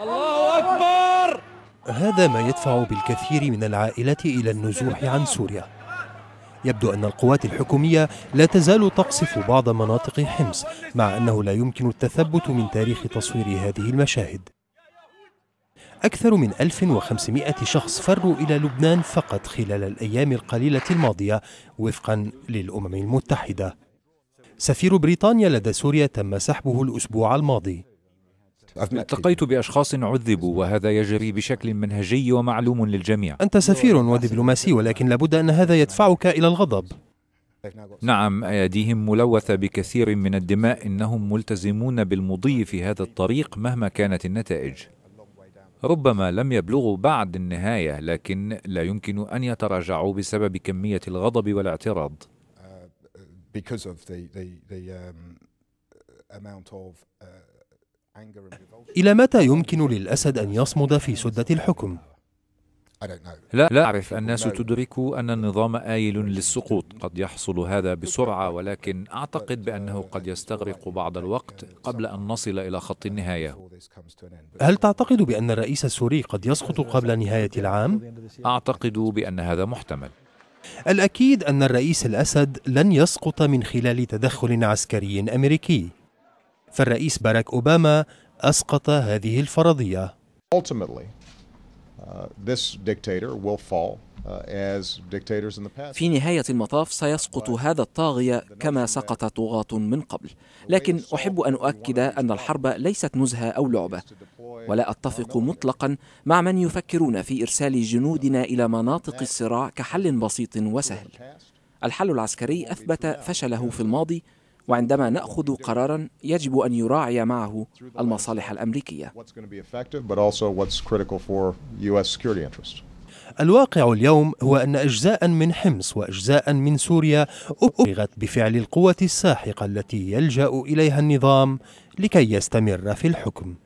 الله أكبر هذا ما يدفع بالكثير من العائلات إلى النزوح عن سوريا يبدو أن القوات الحكومية لا تزال تقصف بعض مناطق حمص مع أنه لا يمكن التثبت من تاريخ تصوير هذه المشاهد أكثر من 1500 شخص فروا إلى لبنان فقط خلال الأيام القليلة الماضية وفقا للأمم المتحدة سفير بريطانيا لدى سوريا تم سحبه الأسبوع الماضي التقيت بأشخاص عذبوا وهذا يجري بشكل منهجي ومعلوم للجميع أنت سفير ودبلوماسي ولكن لابد أن هذا يدفعك إلى الغضب نعم أيديهم ملوثة بكثير من الدماء إنهم ملتزمون بالمضي في هذا الطريق مهما كانت النتائج ربما لم يبلغوا بعد النهاية لكن لا يمكن أن يتراجعوا بسبب كمية الغضب والاعتراض uh, because of the, the, the um, amount of uh, إلى متى يمكن للأسد أن يصمد في سدة الحكم؟ لا لا أعرف الناس تدرك أن النظام آيل للسقوط قد يحصل هذا بسرعة ولكن أعتقد بأنه قد يستغرق بعض الوقت قبل أن نصل إلى خط النهاية هل تعتقد بأن الرئيس السوري قد يسقط قبل نهاية العام؟ أعتقد بأن هذا محتمل الأكيد أن الرئيس الأسد لن يسقط من خلال تدخل عسكري أمريكي فالرئيس باراك أوباما أسقط هذه الفرضية uh, uh, في نهاية المطاف سيسقط هذا الطاغية كما سقط طغاة من قبل، لكن أحب أن أؤكد أن الحرب ليست نزهة أو لعبة، ولا أتفق مطلقا مع من يفكرون في إرسال جنودنا إلى مناطق الصراع كحل بسيط وسهل. الحل العسكري أثبت فشله في الماضي وعندما ناخذ قرارا يجب ان يراعي معه المصالح الامريكيه الواقع اليوم هو أن أجزاء من حمص وأجزاء من سوريا أبلغت بفعل القوة الساحقة التي يلجأ إليها النظام لكي يستمر في الحكم